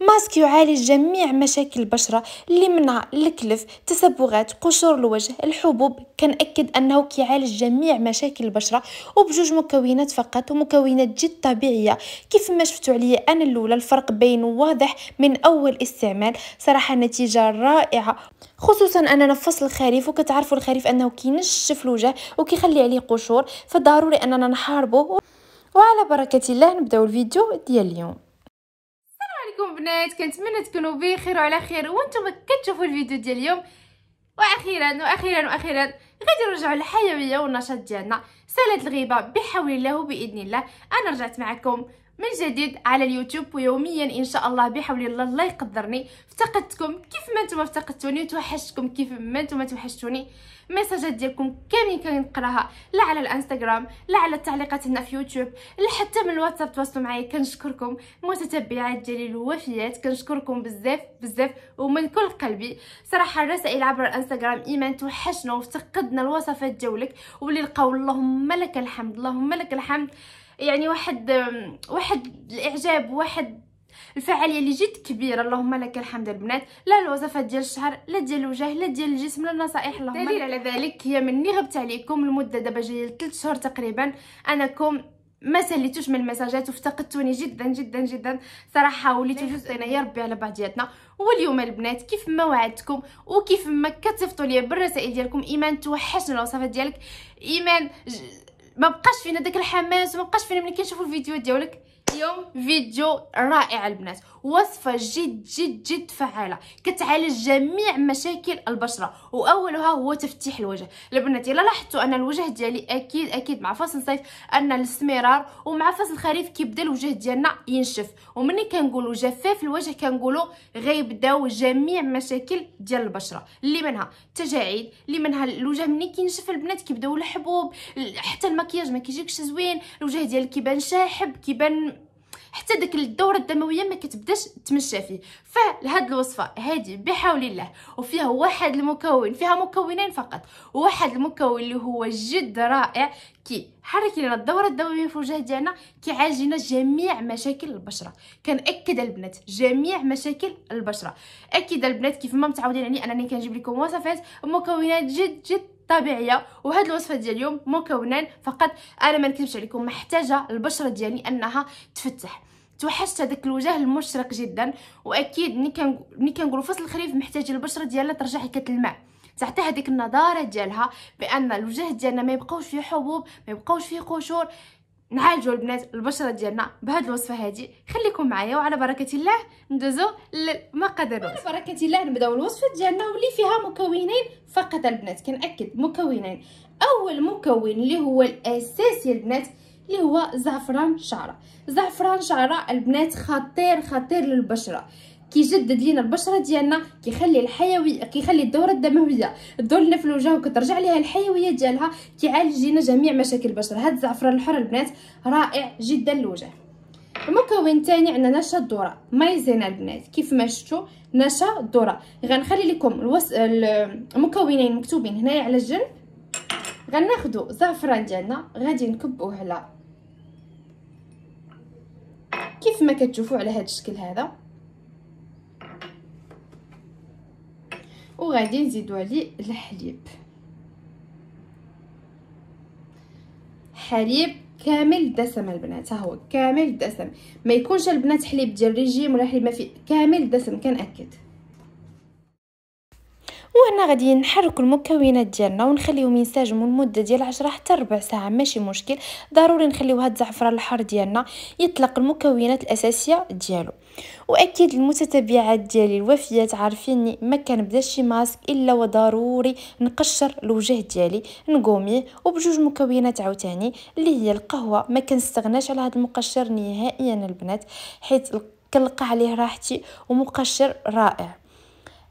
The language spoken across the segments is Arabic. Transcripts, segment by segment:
ماسك يعالج جميع مشاكل البشره اللي منع الكلف تسبغات قشور الوجه الحبوب كنأكد انه كيعالج جميع مشاكل البشره وبجوج مكونات فقط ومكونات جد طبيعيه كيف ما شفتوا عليا انا الاولى الفرق بين واضح من اول استعمال صراحه نتيجه رائعه خصوصا اننا نفصل فصل الخريف وكتعرفوا الخريف انه كينشف الوجه وكيخلي عليه قشور فضروري اننا نحاربه وعلى بركه الله نبداو الفيديو ديال اليوم البنات كنتمنى تكونوا بخير وعلى خير وانتم كتشوفوا الفيديو ديال اليوم واخيرا واخيرا واخيرا غادي نرجعوا للحيويه والنشاط ديالنا سالت الغيبه بحول الله وباذن الله انا رجعت معكم من جديد على اليوتيوب ويوميا ان شاء الله بحول الله الله يقدرني افتقدتكم كيف ما نتوما افتقدتوني وتوحشتكم كيف ما نتوما توحشتوني ميساجات ديالكم كاملين كنقراها لا على الانستغرام لا على التعليقات هنا في يوتيوب لا حتى من الواتساب تواصلوا معايا كنشكركم متتبعات ديالي الوفيات كنشكركم بزاف بزاف ومن كل قلبي صراحه الرسائل عبر الانستغرام ايمان توحشنا وافتقدنا الوصفات ديالك واللي لقاو اللهم لك الحمد اللهم لك الحمد يعني واحد واحد الاعجاب واحد الفعاليه اللي جد كبيره اللهم لك الحمد البنات لا الوصفات ديال الشهر لا ديال الوجه لا ديال الجسم لا النصائح اللهم دليل على ذلك هي مني غبت عليكم المده دابا جايه لثلاث شهور تقريبا انكم ما سليتوش من المساجات وافتقدتوني جدا جدا جدا صراحه وليتو جزء يا ربي على بعضياتنا واليوم البنات كيف ما وعدتكم وكيف ما كتصيفطوا لي بالرسائل ديالكم ايمان توحشنا الوصفات ديالك ايمان ج... ما بقاش فينا داك الحماس وما بقاش فينا ملي كنشوفوا الفيديو ديالك اليوم فيديو رائع البنات وصفه جد جد جد فعاله كتعالج جميع مشاكل البشره واولها هو تفتيح الوجه البنات الا لاحظتوا ان الوجه ديالي اكيد اكيد مع فصل الصيف ان الاستمرار ومع فصل الخريف كيبدا الوجه ديالنا ينشف ومني كنقولوا جفاف الوجه كنقولوا غيبداو جميع مشاكل ديال البشره اللي منها التجاعيد اللي منها الوجه مني كينشف البنات كيبداو الحبوب حتى المكياج ما كيجيكش زوين الوجه ديالك كيبان شاحب كيبان حتى ديك الدوره الدمويه ما كتبداش تمشى فيه فلهاد الوصفه هادي بحول الله وفيها واحد المكون فيها مكونين فقط واحد المكون اللي هو جد رائع كي حرك لنا الدوره الدمويه في الوجه ديالنا كيعالج لنا جميع مشاكل البشره كنأكد البنات جميع مشاكل البشره اكيد البنات كيف ما متعودين يعني انني كنجيب لكم وصفات مكونات جد جد طبيعيه وهذه الوصفه ديال اليوم مكونان فقط انا ما نكذبش عليكم محتاجه البشره ديالي انها تفتح توحشت هذاك الوجه المشرق جدا واكيد ملي ملي كنقولوا فصل الخريف محتاج البشره ديالها ترجع حكه الماء تعطي هذيك النضاره ديالها بان الوجه ديالنا ما يبقاوش فيه حبوب ما يبقاوش فيه قشور نعالجوا البنات البشره ديالنا بهاد الوصفه هذه خليكم معايا وعلى بركه الله ندوزو ما قدروا على بركه الله نبداو الوصفه ديالنا واللي فيها مكونين فقط البنات كنأكد مكونين اول مكون اللي هو الاساسي البنات اللي هو زعفران شعره زعفران شعره البنات خطير خطير للبشره كيجدد لينا البشره ديالنا كيخلي الحيويه كيخلي الدوره الدمويه الدور في الوجه وكترجع ليها الحيويه ديالها كيعالج لينا جميع مشاكل البشره هذا الزعفران الحر البنات رائع جدا للوجه المكون الثاني عندنا نشا الذره مايزينا البنات كيف ما شفتوا نشا الذره غنخلي لكم الوس... المكونين مكتوبين هنايا على الجنب غناخذوا زعفران ديالنا غادي نكبوه على كيف ما كتشوفوا على هذا الشكل هذا وغادي نزيدو عليه الحليب حليب كامل الدسم البنات ها هو كامل الدسم ما يكونش البنات حليب ديال ريجيم ولا حليب ما فيه كامل الدسم كنأكد وهنا غادي نحرك المكونات ديالنا ونخليهم ينسجموا لمده ديال 10 حتى ربع ساعه ماشي مشكل ضروري نخليو هاد الزعفران الحار ديالنا يطلق المكونات الاساسيه ديالو واكيد المتتبعات ديالي الوفيات عارفيني ما كنبداش شي ماسك الا وضروري نقشر الوجه ديالي نقوميه وبجوج مكونات عاوتاني اللي هي القهوه ما كنستغناش على هاد المقشر نهائيا البنات حيت كنلقى عليه راحتي ومقشر رائع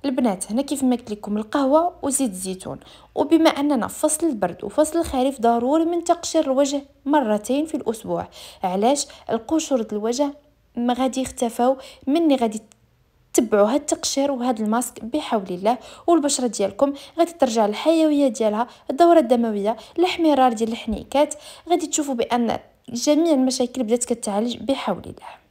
البنات هنا كيف ما قلت لكم القهوه وزيت الزيتون وبما اننا فصل البرد وفصل الخريف ضروري من تقشير الوجه مرتين في الاسبوع علاش القشور الوجه ما غادي يختفوا مني غادي تبعوا هاد التقشير وهاد الماسك بحول الله والبشره ديالكم غادي ترجع الحيويه ديالها الدوره الدمويه الاحمرار ديال الحنيكات غادي تشوفوا بان جميع المشاكل بدات كتعالج بحول الله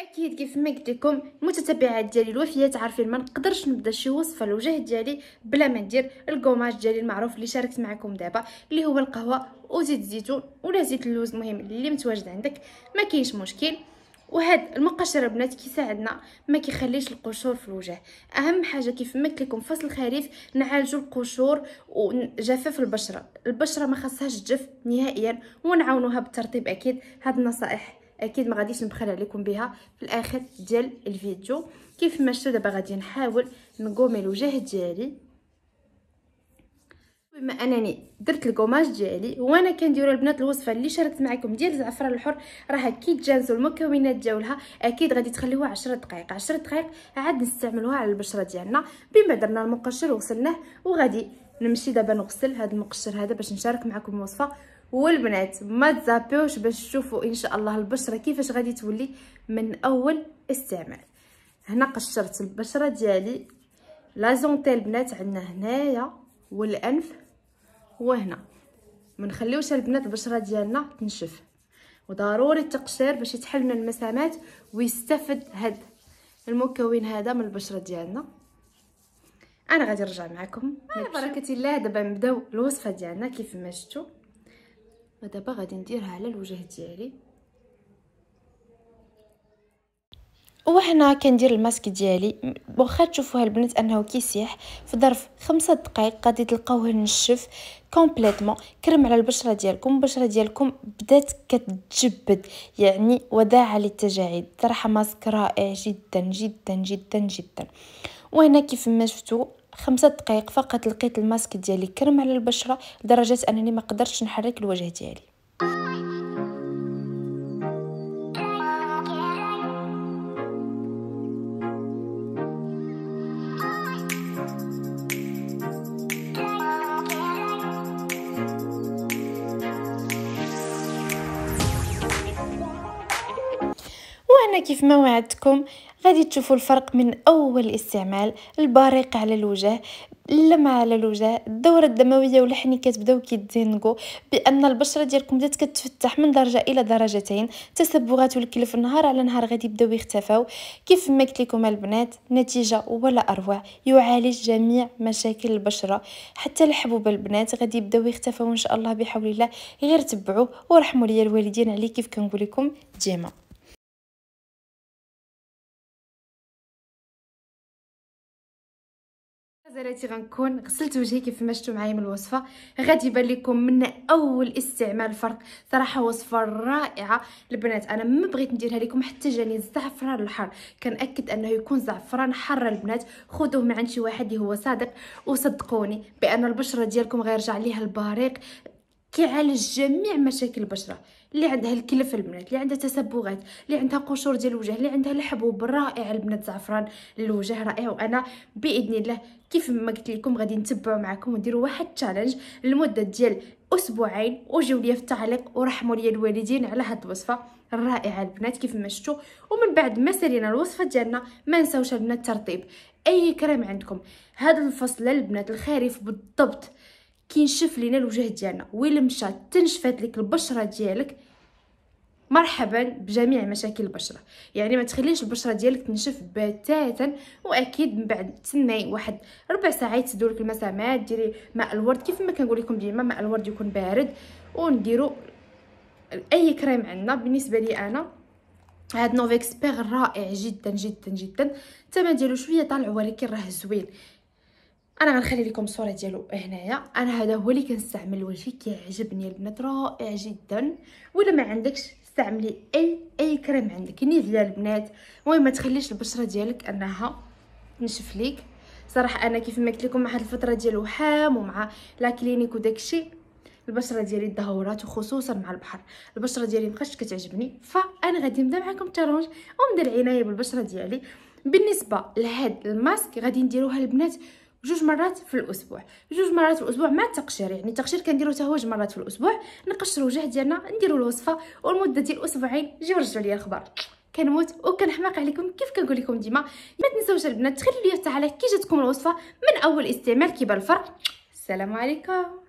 اكيد كيف ما قلت لكم المتتبعات ديالي الوفيات عارفين ما نقدرش نبدا شي وصفه للوجه ديالي بلا ما ندير الكوماج ديالي المعروف اللي شاركت معكم دابا اللي هو القهوه وزيت الزيتون ولا زيت اللوز المهم اللي متواجد عندك ما كاينش مشكل وهاد المقشر البنات كيساعدنا ما كيخليش القشور في الوجه اهم حاجه كيف ما قلت لكم فصل الخريف نعالجوا القشور وجفاف البشره البشره ما خاصهاش تجف نهائيا ونعاونوها بالترطيب اكيد هاد النصائح اكيد ما غاديش نبخل عليكم بها في الاخر ديال الفيديو كيف ما شفتوا دابا غادي نحاول نقومي الوجه ديالي بما انني درت الكوماج ديالي وانا كندير البنات الوصفه اللي شاركت معكم ديال الزعفران الحر راه كي تجانسوا المكونات ديالها اكيد غادي تخليوها 10 دقائق 10 دقائق عاد نستعملوها على البشره ديالنا بما درنا المقشر وغسلناه وغادي نمشي دابا نغسل هذا المقشر هذا باش نشارك معكم الوصفه والبنات ما تزابيوش باش تشوفوا ان شاء الله البشره كيفاش غادي تولي من اول استعمال هنا قشرت البشره ديالي لا زونتي البنات عندنا هنايا والانف وهنا ما نخليوش البنات البشره ديالنا تنشف وضروري التقشير باش يتحل من المسامات ويستفد هاد المكون هذا من البشره ديالنا انا غادي نرجع معكم على بركه الله دابا نبداو الوصفه ديالنا كيف ما شفتوا دابا غادي نديرها على الوجه ديالي وهنا كندير الماسك ديالي واخا تشوفوها البنات انه كيسيح في ظرف خمسة دقائق غادي تلقاوه نشف كومبليتمون كرم على البشره ديالكم البشره ديالكم بدات كتجبد يعني وداعه للتجاعيد صراحه ماسك رائع جدا جدا جدا جدا وهنا كيف ما شفتوا خمسة دقائق فقط لقيت الماسك ديالي كرم على البشرة لدرجة أنني ما قدرتش نحرك الوجه ديالي وهنا كيف ما وعدتكم غادي تشوفوا الفرق من اول استعمال البريق على الوجه اللمعة على الوجه الدورة الدموية والحني كتبداو كيتزينقوا بان البشرة ديالكم بدات كتفتح من درجة الى درجتين التسبغات والكلف نهار على نهار غادي يبداو يختفاو كيف ما قلت لكم البنات نتيجة ولا اروع يعالج جميع مشاكل البشرة حتى الحبوب البنات غادي يبداو يختفاو ان شاء الله بحول الله غير تبعوه ورحموا لي الوالدين عليه كيف كنقول لكم ديما زلاتي غنكون غسلت وجهي كيف ما شفتوا معايا من الوصفه غادي يبان لكم من اول استعمال فرق صراحه وصفه رائعه البنات انا ما بغيت نديرها لكم حتى جاني الزعفران الحار كنأكد انه يكون زعفران حار البنات خذوه من عند شي واحد اللي هو صادق وصدقوني بان البشره ديالكم غيرجع ليها البريق كيعالج جميع مشاكل البشره اللي عندها الكلف البنات اللي عندها تسبغات اللي عندها قشور ديال الوجه اللي عندها الحبوب رائع البنات زعفران للوجه رائع وانا باذن الله كيف ما قلت لكم غادي نتبعوا معكم ونديروا واحد تشالنج لمده ديال اسبوعين وجيو ليا في التعليق ورحموا ليا الوالدين على هاد الوصفه الرائعه البنات كيف ما شفتوا ومن بعد ما سالينا الوصفه ديالنا ما نساوش البنات الترطيب اي كريم عندكم هاد الفصل البنات الخريف بالضبط كينشف لينا الوجه ديالنا ويلا مشى تنشفات لك البشره ديالك مرحبا بجميع مشاكل البشره يعني ما تخليش البشره ديالك تنشف بتاتا واكيد من بعد تسناي واحد ربع ساعه لك المسامات ديري ماء الورد كيف ما كنقول لكم ديما ماء الورد يكون بارد ونديروا اي كريم عندنا بالنسبه لي انا هاد نوفيكس بيغ رائع جدا جدا جدا الثمن ديالو شويه طالع ولكن راه زوين انا غنخلي لكم الصوره ديالو هنايا انا هذا هو اللي كنستعمل لوجهي كيعجبني البنات رائع جدا ولا ما عندكش استعملي اي اي كريم عندك ديال البنات المهم ما تخليش البشره ديالك انها تنشف ليك صراحه انا كيف ما قلت لكم مع هاد الفتره ديال الوحام ومع لا كلينيك وداكشي البشره ديالي تدهورات وخصوصا مع البحر البشره ديالي مابقاش كتعجبني فانا غادي نبدا معكم تالونج ونبدا العنايه بالبشره ديالي بالنسبه لهاد الماسك غادي نديروها البنات جوج مرات في الاسبوع جوج مرات في الاسبوع مع التقشير يعني التقشير كنديرو حتى هو جوج مرات في الاسبوع نقشرو الوجه ديالنا نديرو الوصفه والمده ديال اسبوعين جيو رجعوا ليا الخبر كنموت وكنحماق عليكم كيف كنقول لكم ديما ما تنساوش البنات تخليو ليا تعليق كي جاتكم الوصفه من اول استعمال كيبان الفرق السلام عليكم